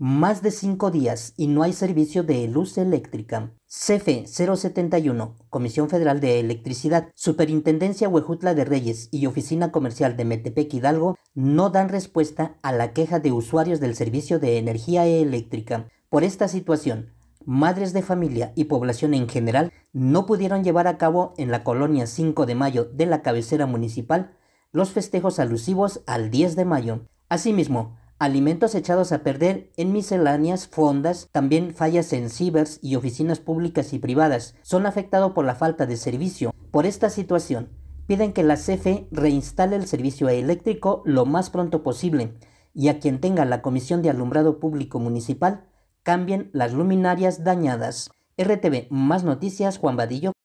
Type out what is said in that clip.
más de cinco días y no hay servicio de luz eléctrica. CFE 071, Comisión Federal de Electricidad, Superintendencia Huejutla de Reyes y Oficina Comercial de Metepec Hidalgo no dan respuesta a la queja de usuarios del servicio de energía eléctrica. Por esta situación, madres de familia y población en general no pudieron llevar a cabo en la colonia 5 de mayo de la cabecera municipal los festejos alusivos al 10 de mayo. Asimismo, alimentos echados a perder en misceláneas fondas, también fallas en cibers y oficinas públicas y privadas, son afectados por la falta de servicio. Por esta situación, piden que la CFE reinstale el servicio eléctrico lo más pronto posible y a quien tenga la Comisión de Alumbrado Público Municipal cambien las luminarias dañadas. RTV, más noticias, Juan Vadillo.